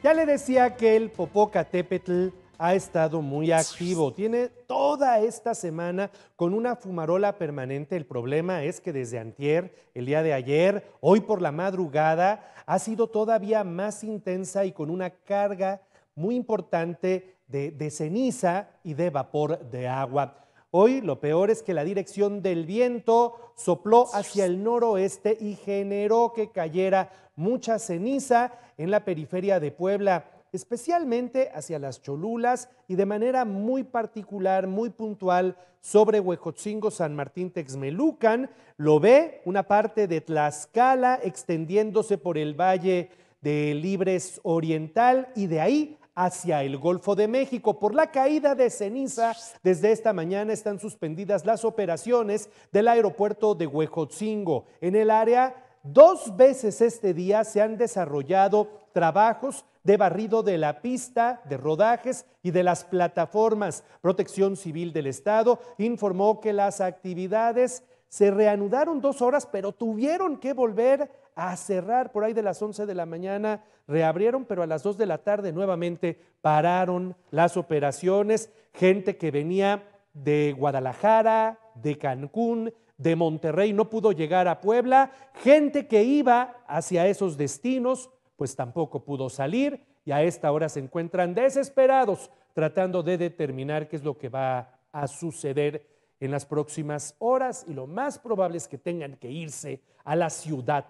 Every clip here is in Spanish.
Ya le decía que el Popocatépetl ha estado muy activo. Tiene toda esta semana con una fumarola permanente. El problema es que desde antier, el día de ayer, hoy por la madrugada, ha sido todavía más intensa y con una carga muy importante de, de ceniza y de vapor de agua. Hoy lo peor es que la dirección del viento sopló hacia el noroeste y generó que cayera mucha ceniza en la periferia de Puebla, especialmente hacia las Cholulas y de manera muy particular, muy puntual, sobre Huejotzingo, San Martín, Texmelucan. Lo ve una parte de Tlaxcala extendiéndose por el valle de Libres Oriental y de ahí hacia el Golfo de México. Por la caída de ceniza, desde esta mañana están suspendidas las operaciones del aeropuerto de Huejotzingo. En el área, dos veces este día se han desarrollado trabajos de barrido de la pista, de rodajes y de las plataformas. Protección Civil del Estado informó que las actividades se reanudaron dos horas, pero tuvieron que volver a cerrar por ahí de las 11 de la mañana, reabrieron, pero a las 2 de la tarde nuevamente pararon las operaciones, gente que venía de Guadalajara, de Cancún, de Monterrey, no pudo llegar a Puebla, gente que iba hacia esos destinos, pues tampoco pudo salir y a esta hora se encuentran desesperados tratando de determinar qué es lo que va a suceder en las próximas horas y lo más probable es que tengan que irse a la ciudad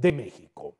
de México.